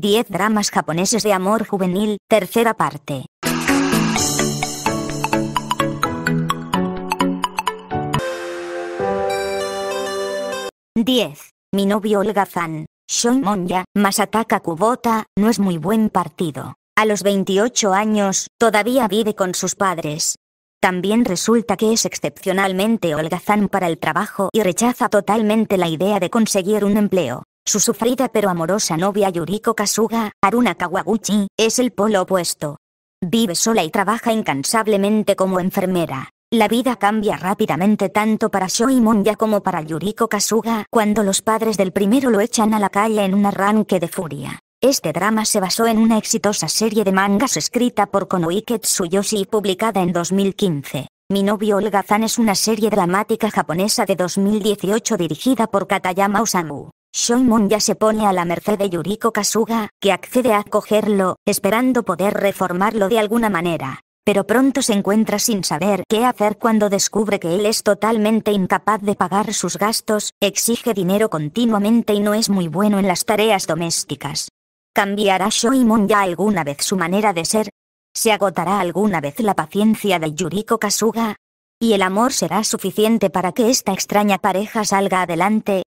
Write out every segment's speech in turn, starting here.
10 dramas japoneses de amor juvenil, tercera parte. 10. Mi novio Olga Zan, Shon Masataka Kubota, no es muy buen partido. A los 28 años, todavía vive con sus padres. También resulta que es excepcionalmente holgazán para el trabajo y rechaza totalmente la idea de conseguir un empleo. Su sufrida pero amorosa novia Yuriko Kasuga, Aruna Kawaguchi, es el polo opuesto. Vive sola y trabaja incansablemente como enfermera. La vida cambia rápidamente tanto para Shoi ya como para Yuriko Kasuga cuando los padres del primero lo echan a la calle en un arranque de furia. Este drama se basó en una exitosa serie de mangas escrita por Konoike Tsuyoshi y publicada en 2015. Mi novio olga Zan es una serie dramática japonesa de 2018 dirigida por Katayama Osamu. Shonmon ya se pone a la merced de Yuriko Kasuga, que accede a acogerlo, esperando poder reformarlo de alguna manera. Pero pronto se encuentra sin saber qué hacer cuando descubre que él es totalmente incapaz de pagar sus gastos, exige dinero continuamente y no es muy bueno en las tareas domésticas. ¿Cambiará Shoimon ya alguna vez su manera de ser? ¿Se agotará alguna vez la paciencia de Yuriko Kasuga? ¿Y el amor será suficiente para que esta extraña pareja salga adelante?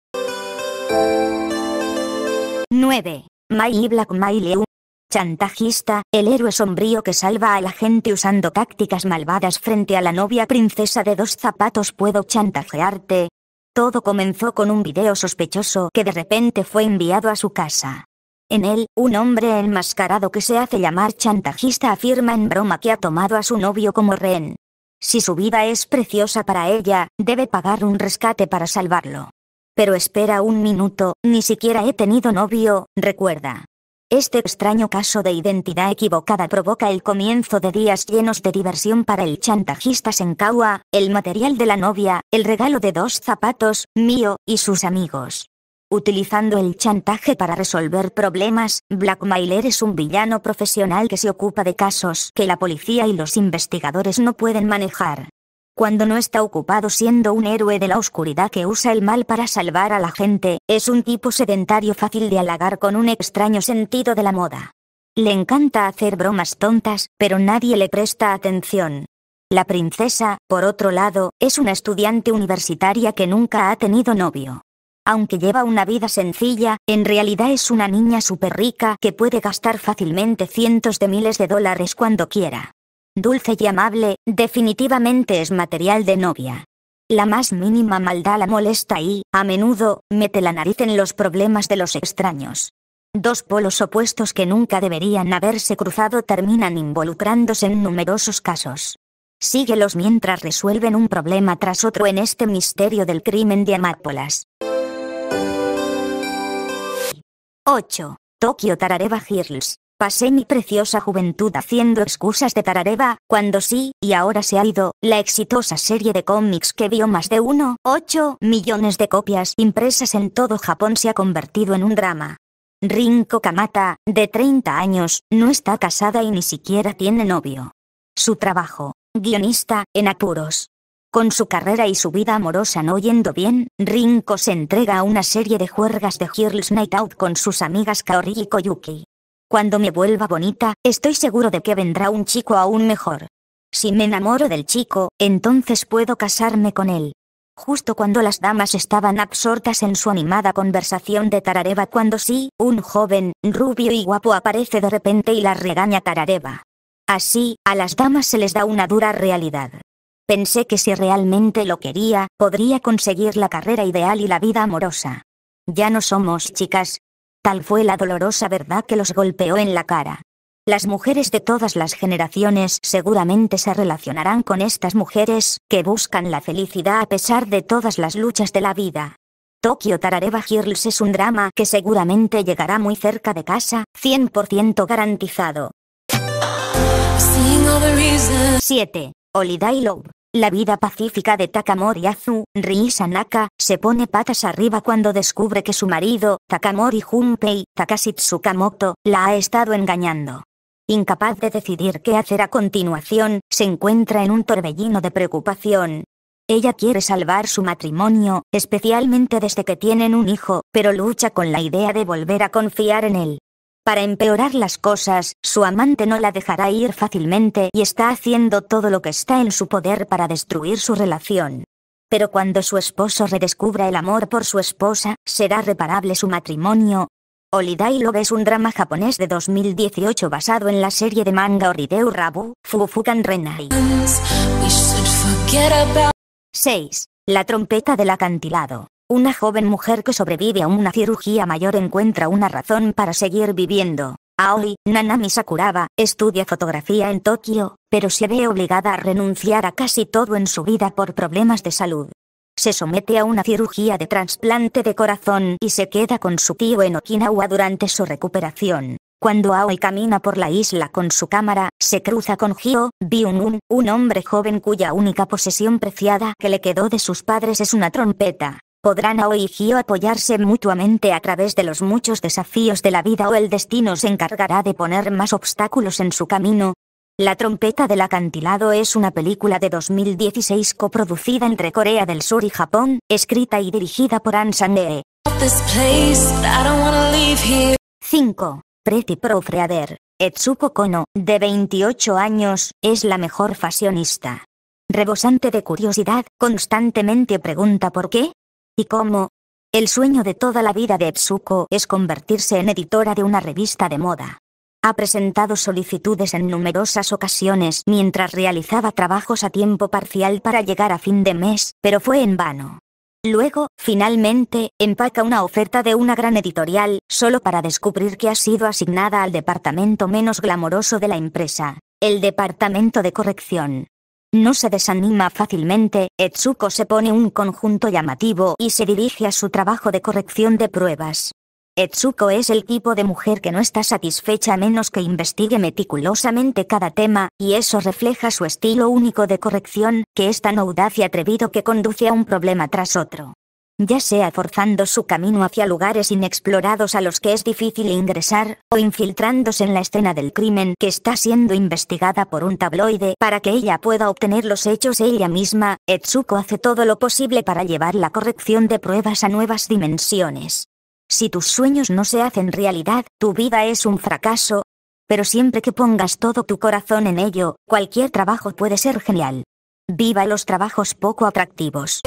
9. May Black May Chantajista, el héroe sombrío que salva a la gente usando tácticas malvadas frente a la novia princesa de dos zapatos puedo chantajearte. Todo comenzó con un video sospechoso que de repente fue enviado a su casa. En él, un hombre enmascarado que se hace llamar chantajista afirma en broma que ha tomado a su novio como rehén. Si su vida es preciosa para ella, debe pagar un rescate para salvarlo. Pero espera un minuto, ni siquiera he tenido novio, recuerda. Este extraño caso de identidad equivocada provoca el comienzo de días llenos de diversión para el chantajista Senkawa, el material de la novia, el regalo de dos zapatos, mío, y sus amigos. Utilizando el chantaje para resolver problemas, Blackmailer es un villano profesional que se ocupa de casos que la policía y los investigadores no pueden manejar. Cuando no está ocupado siendo un héroe de la oscuridad que usa el mal para salvar a la gente, es un tipo sedentario fácil de halagar con un extraño sentido de la moda. Le encanta hacer bromas tontas, pero nadie le presta atención. La princesa, por otro lado, es una estudiante universitaria que nunca ha tenido novio. Aunque lleva una vida sencilla, en realidad es una niña súper rica que puede gastar fácilmente cientos de miles de dólares cuando quiera dulce y amable, definitivamente es material de novia. La más mínima maldad la molesta y, a menudo, mete la nariz en los problemas de los extraños. Dos polos opuestos que nunca deberían haberse cruzado terminan involucrándose en numerosos casos. Síguelos mientras resuelven un problema tras otro en este misterio del crimen de Amápolas. 8. Tokio Tarareva Girls Pasé mi preciosa juventud haciendo excusas de tarareba, cuando sí, y ahora se ha ido, la exitosa serie de cómics que vio más de 1,8 millones de copias impresas en todo Japón se ha convertido en un drama. Rinko Kamata, de 30 años, no está casada y ni siquiera tiene novio. Su trabajo, guionista, en apuros. Con su carrera y su vida amorosa no yendo bien, Rinko se entrega a una serie de juergas de Girls Night Out con sus amigas Kaori y Koyuki. Cuando me vuelva bonita, estoy seguro de que vendrá un chico aún mejor. Si me enamoro del chico, entonces puedo casarme con él. Justo cuando las damas estaban absortas en su animada conversación de Tarareva cuando sí, un joven, rubio y guapo aparece de repente y la regaña Tarareva. Así, a las damas se les da una dura realidad. Pensé que si realmente lo quería, podría conseguir la carrera ideal y la vida amorosa. Ya no somos chicas, Tal fue la dolorosa verdad que los golpeó en la cara. Las mujeres de todas las generaciones seguramente se relacionarán con estas mujeres, que buscan la felicidad a pesar de todas las luchas de la vida. Tokyo Tarareba Girls es un drama que seguramente llegará muy cerca de casa, 100% garantizado. 7. Holiday Love la vida pacífica de Takamori Azu, sanaka se pone patas arriba cuando descubre que su marido, Takamori Junpei, Takashi la ha estado engañando. Incapaz de decidir qué hacer a continuación, se encuentra en un torbellino de preocupación. Ella quiere salvar su matrimonio, especialmente desde que tienen un hijo, pero lucha con la idea de volver a confiar en él. Para empeorar las cosas, su amante no la dejará ir fácilmente y está haciendo todo lo que está en su poder para destruir su relación. Pero cuando su esposo redescubra el amor por su esposa, será reparable su matrimonio. Holiday Love es un drama japonés de 2018 basado en la serie de manga Orideu Rabu, Fufukan Renai. 6. La trompeta del acantilado. Una joven mujer que sobrevive a una cirugía mayor encuentra una razón para seguir viviendo. Aoi, Nanami Sakuraba, estudia fotografía en Tokio, pero se ve obligada a renunciar a casi todo en su vida por problemas de salud. Se somete a una cirugía de trasplante de corazón y se queda con su tío en Okinawa durante su recuperación. Cuando Aoi camina por la isla con su cámara, se cruza con Hyo, byung un hombre joven cuya única posesión preciada que le quedó de sus padres es una trompeta. Podrán Gio apoyarse mutuamente a través de los muchos desafíos de la vida o el destino se encargará de poner más obstáculos en su camino. La trompeta del acantilado es una película de 2016 coproducida entre Corea del Sur y Japón, escrita y dirigida por An sang 5. Pretty Profreader. Etsuko Kono, de 28 años, es la mejor fashionista. Rebosante de curiosidad, constantemente pregunta por qué, y cómo el sueño de toda la vida de Etsuko es convertirse en editora de una revista de moda. Ha presentado solicitudes en numerosas ocasiones mientras realizaba trabajos a tiempo parcial para llegar a fin de mes, pero fue en vano. Luego, finalmente, empaca una oferta de una gran editorial, solo para descubrir que ha sido asignada al departamento menos glamoroso de la empresa, el departamento de corrección. No se desanima fácilmente, Etsuko se pone un conjunto llamativo y se dirige a su trabajo de corrección de pruebas. Etsuko es el tipo de mujer que no está satisfecha a menos que investigue meticulosamente cada tema, y eso refleja su estilo único de corrección, que es tan audaz y atrevido que conduce a un problema tras otro ya sea forzando su camino hacia lugares inexplorados a los que es difícil ingresar, o infiltrándose en la escena del crimen que está siendo investigada por un tabloide para que ella pueda obtener los hechos ella misma, Etsuko hace todo lo posible para llevar la corrección de pruebas a nuevas dimensiones. Si tus sueños no se hacen realidad, tu vida es un fracaso, pero siempre que pongas todo tu corazón en ello, cualquier trabajo puede ser genial. Viva los trabajos poco atractivos.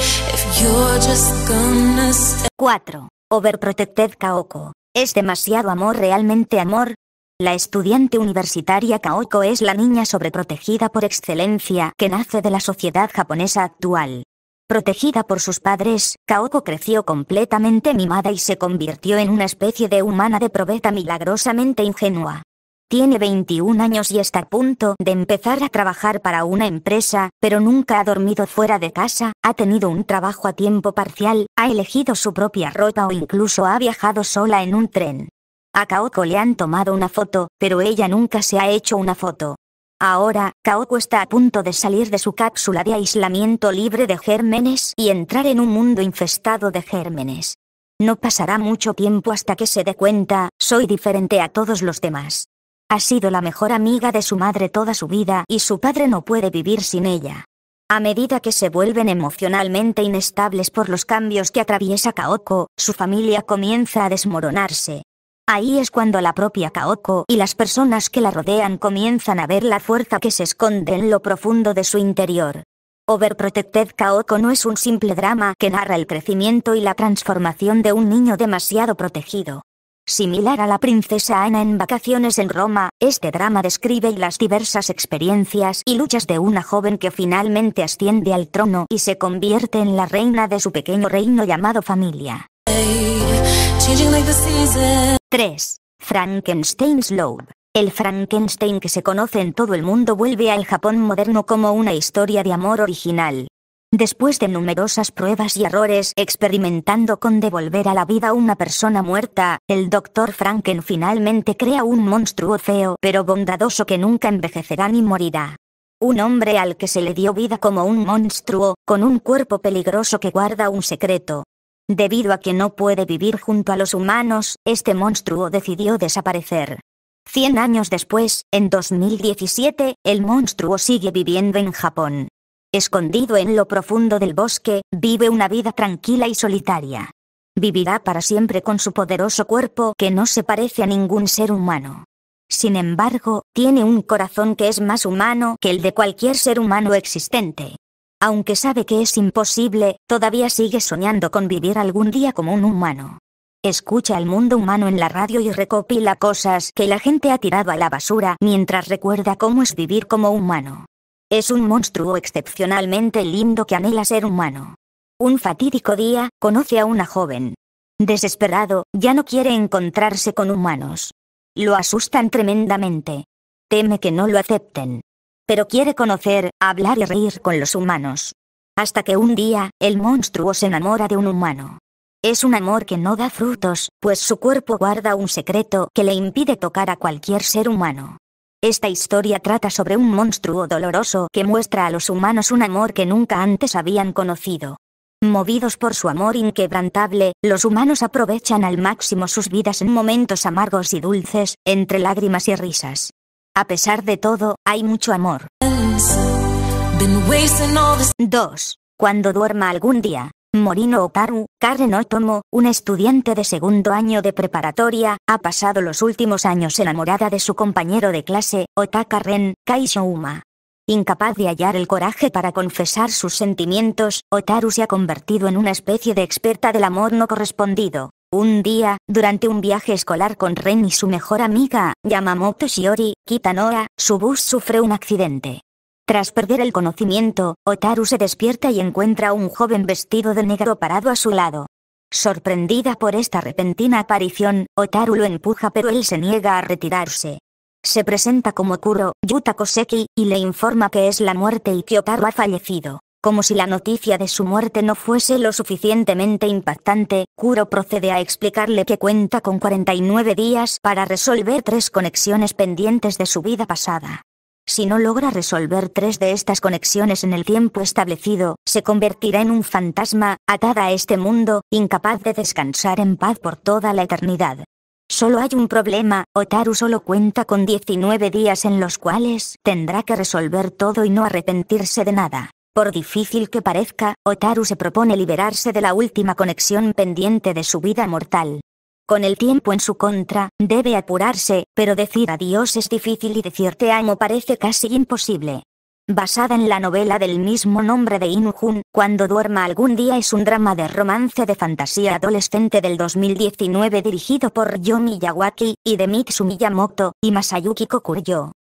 4. Overprotected Kaoko. ¿Es demasiado amor realmente amor? La estudiante universitaria Kaoko es la niña sobreprotegida por excelencia que nace de la sociedad japonesa actual. Protegida por sus padres, Kaoko creció completamente mimada y se convirtió en una especie de humana de probeta milagrosamente ingenua. Tiene 21 años y está a punto de empezar a trabajar para una empresa, pero nunca ha dormido fuera de casa, ha tenido un trabajo a tiempo parcial, ha elegido su propia ropa o incluso ha viajado sola en un tren. A Kaoko le han tomado una foto, pero ella nunca se ha hecho una foto. Ahora, Kaoko está a punto de salir de su cápsula de aislamiento libre de gérmenes y entrar en un mundo infestado de gérmenes. No pasará mucho tiempo hasta que se dé cuenta, soy diferente a todos los demás. Ha sido la mejor amiga de su madre toda su vida y su padre no puede vivir sin ella. A medida que se vuelven emocionalmente inestables por los cambios que atraviesa Kaoko, su familia comienza a desmoronarse. Ahí es cuando la propia Kaoko y las personas que la rodean comienzan a ver la fuerza que se esconde en lo profundo de su interior. Overprotected Kaoko no es un simple drama que narra el crecimiento y la transformación de un niño demasiado protegido. Similar a la princesa Ana en vacaciones en Roma, este drama describe las diversas experiencias y luchas de una joven que finalmente asciende al trono y se convierte en la reina de su pequeño reino llamado familia. 3. Frankenstein's Love. El Frankenstein que se conoce en todo el mundo vuelve al Japón moderno como una historia de amor original, Después de numerosas pruebas y errores experimentando con devolver a la vida a una persona muerta, el Dr. Franken finalmente crea un monstruo feo pero bondadoso que nunca envejecerá ni morirá. Un hombre al que se le dio vida como un monstruo, con un cuerpo peligroso que guarda un secreto. Debido a que no puede vivir junto a los humanos, este monstruo decidió desaparecer. Cien años después, en 2017, el monstruo sigue viviendo en Japón escondido en lo profundo del bosque, vive una vida tranquila y solitaria. Vivirá para siempre con su poderoso cuerpo que no se parece a ningún ser humano. Sin embargo, tiene un corazón que es más humano que el de cualquier ser humano existente. Aunque sabe que es imposible, todavía sigue soñando con vivir algún día como un humano. Escucha al mundo humano en la radio y recopila cosas que la gente ha tirado a la basura mientras recuerda cómo es vivir como humano. Es un monstruo excepcionalmente lindo que anhela ser humano. Un fatídico día, conoce a una joven. Desesperado, ya no quiere encontrarse con humanos. Lo asustan tremendamente. Teme que no lo acepten. Pero quiere conocer, hablar y reír con los humanos. Hasta que un día, el monstruo se enamora de un humano. Es un amor que no da frutos, pues su cuerpo guarda un secreto que le impide tocar a cualquier ser humano. Esta historia trata sobre un monstruo doloroso que muestra a los humanos un amor que nunca antes habían conocido. Movidos por su amor inquebrantable, los humanos aprovechan al máximo sus vidas en momentos amargos y dulces, entre lágrimas y risas. A pesar de todo, hay mucho amor. 2. Cuando duerma algún día, Morino Otaru, Karen Otomo, un estudiante de segundo año de preparatoria, ha pasado los últimos años enamorada de su compañero de clase, Otaka Ren, Kaishouma. Incapaz de hallar el coraje para confesar sus sentimientos, Otaru se ha convertido en una especie de experta del amor no correspondido. Un día, durante un viaje escolar con Ren y su mejor amiga, Yamamoto Shiori, Kitanoa, su bus sufre un accidente. Tras perder el conocimiento, Otaru se despierta y encuentra a un joven vestido de negro parado a su lado. Sorprendida por esta repentina aparición, Otaru lo empuja pero él se niega a retirarse. Se presenta como Kuro, Yuta Koseki, y le informa que es la muerte y que Otaru ha fallecido. Como si la noticia de su muerte no fuese lo suficientemente impactante, Kuro procede a explicarle que cuenta con 49 días para resolver tres conexiones pendientes de su vida pasada. Si no logra resolver tres de estas conexiones en el tiempo establecido, se convertirá en un fantasma, atada a este mundo, incapaz de descansar en paz por toda la eternidad. Solo hay un problema, Otaru solo cuenta con 19 días en los cuales tendrá que resolver todo y no arrepentirse de nada. Por difícil que parezca, Otaru se propone liberarse de la última conexión pendiente de su vida mortal. Con el tiempo en su contra, debe apurarse, pero decir adiós es difícil y decirte amo parece casi imposible. Basada en la novela del mismo nombre de Inu Jun, Cuando duerma algún día es un drama de romance de fantasía adolescente del 2019 dirigido por yomi Miyawaki, y de Mitsu Miyamoto, y Masayuki Kokuryo.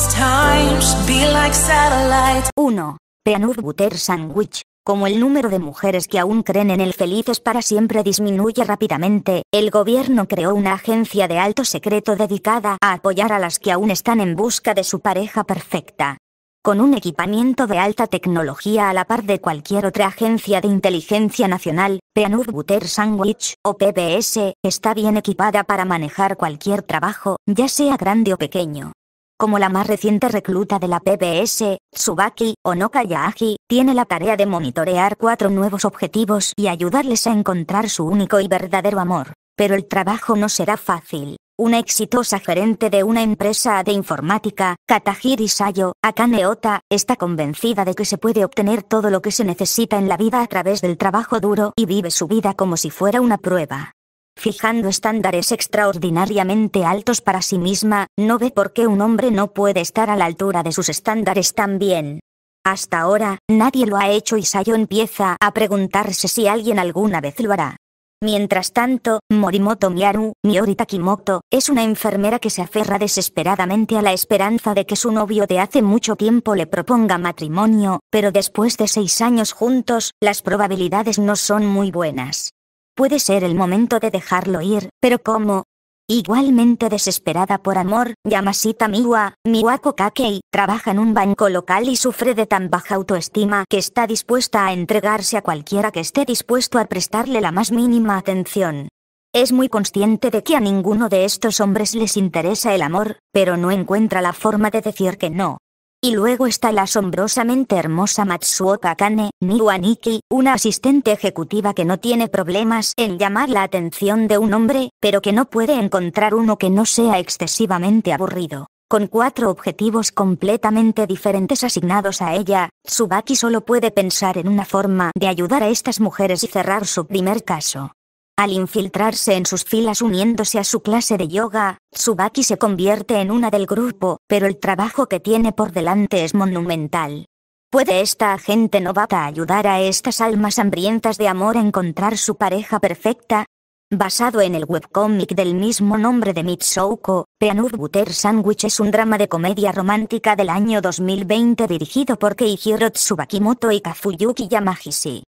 1. Peanut Butter Sandwich como el número de mujeres que aún creen en el felices para siempre disminuye rápidamente, el gobierno creó una agencia de alto secreto dedicada a apoyar a las que aún están en busca de su pareja perfecta. Con un equipamiento de alta tecnología a la par de cualquier otra agencia de inteligencia nacional, Peanut Butter Sandwich, o PBS, está bien equipada para manejar cualquier trabajo, ya sea grande o pequeño como la más reciente recluta de la PBS, Tsubaki Onoka Yaagi, tiene la tarea de monitorear cuatro nuevos objetivos y ayudarles a encontrar su único y verdadero amor. Pero el trabajo no será fácil. Una exitosa gerente de una empresa de informática, Katahiri Sayo, Akane Ota, está convencida de que se puede obtener todo lo que se necesita en la vida a través del trabajo duro y vive su vida como si fuera una prueba fijando estándares extraordinariamente altos para sí misma, no ve por qué un hombre no puede estar a la altura de sus estándares también. Hasta ahora, nadie lo ha hecho y Sayo empieza a preguntarse si alguien alguna vez lo hará. Mientras tanto, Morimoto Miaru, Miori Takimoto, es una enfermera que se aferra desesperadamente a la esperanza de que su novio de hace mucho tiempo le proponga matrimonio, pero después de seis años juntos, las probabilidades no son muy buenas. Puede ser el momento de dejarlo ir, pero ¿cómo? Igualmente desesperada por amor, Yamashita Miwa, Miwako Kakei, trabaja en un banco local y sufre de tan baja autoestima que está dispuesta a entregarse a cualquiera que esté dispuesto a prestarle la más mínima atención. Es muy consciente de que a ninguno de estos hombres les interesa el amor, pero no encuentra la forma de decir que no. Y luego está la asombrosamente hermosa Matsuoka Kane, Niwaniki, una asistente ejecutiva que no tiene problemas en llamar la atención de un hombre, pero que no puede encontrar uno que no sea excesivamente aburrido. Con cuatro objetivos completamente diferentes asignados a ella, Tsubaki solo puede pensar en una forma de ayudar a estas mujeres y cerrar su primer caso. Al infiltrarse en sus filas uniéndose a su clase de yoga, Tsubaki se convierte en una del grupo, pero el trabajo que tiene por delante es monumental. ¿Puede esta agente novata ayudar a estas almas hambrientas de amor a encontrar su pareja perfecta? Basado en el webcómic del mismo nombre de Mitsouko, Peanut Butter Sandwich es un drama de comedia romántica del año 2020 dirigido por Keihiro Tsubakimoto y Kazuyuki Yamagishi.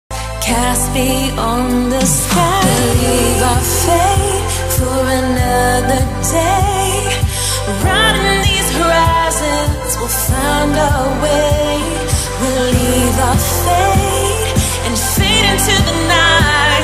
cast beyond the sky. Believe our fate for another day. Riding these horizons, we'll find our way. We'll leave our fate and fade into the night.